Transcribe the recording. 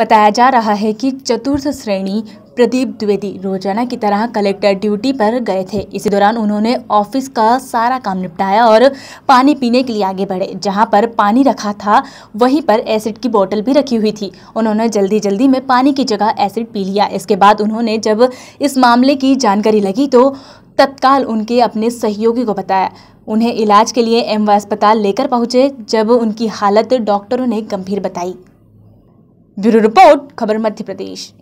बताया जा रहा है कि चतुर्थ श्रेणी प्रदीप द्विवेदी रोजाना की तरह कलेक्टर ड्यूटी पर गए थे इसी दौरान उन्होंने ऑफिस का सारा काम निपटाया और पानी पीने के लिए आगे बढ़े जहां पर पानी रखा था वहीं पर एसिड की बोतल भी रखी हुई थी उन्होंने जल्दी जल्दी में पानी की जगह एसिड पी लिया इसके बाद उन्होंने जब इस मामले की जानकारी लगी तो तत्काल उनके अपने सहयोगी को बताया उन्हें इलाज के लिए एम अस्पताल लेकर पहुंचे जब उनकी हालत डॉक्टरों ने गंभीर बताई ब्यूरो रिपोर्ट खबर मध्य प्रदेश